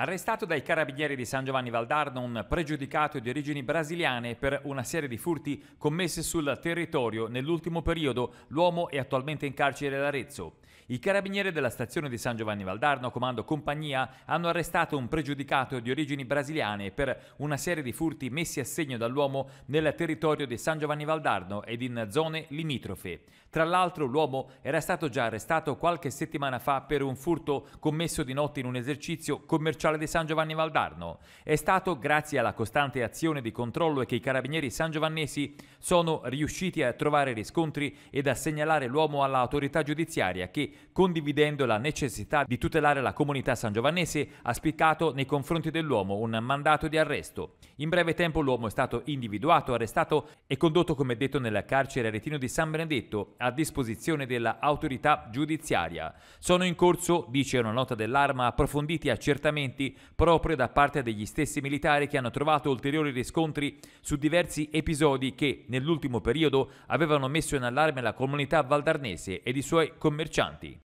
Arrestato dai carabinieri di San Giovanni Valdarno, un pregiudicato di origini brasiliane per una serie di furti commessi sul territorio nell'ultimo periodo, l'uomo è attualmente in carcere ad Arezzo. I carabinieri della stazione di San Giovanni Valdarno, comando compagnia, hanno arrestato un pregiudicato di origini brasiliane per una serie di furti messi a segno dall'uomo nel territorio di San Giovanni Valdarno ed in zone limitrofe. Tra l'altro l'uomo era stato già arrestato qualche settimana fa per un furto commesso di notte in un esercizio commerciale di San Giovanni Valdarno. È stato grazie alla costante azione di controllo che i carabinieri san giovannesi sono riusciti a trovare riscontri ed a segnalare l'uomo all'autorità giudiziaria che che, condividendo la necessità di tutelare la comunità sangiovanese, ha spiccato nei confronti dell'uomo un mandato di arresto. In breve tempo l'uomo è stato individuato, arrestato e condotto, come detto, nel carcere Aretino di San Benedetto, a disposizione dell'autorità giudiziaria. Sono in corso, dice una nota dell'arma, approfonditi accertamenti proprio da parte degli stessi militari che hanno trovato ulteriori riscontri su diversi episodi che, nell'ultimo periodo, avevano messo in allarme la comunità valdarnese ed i suoi commercianti importanti.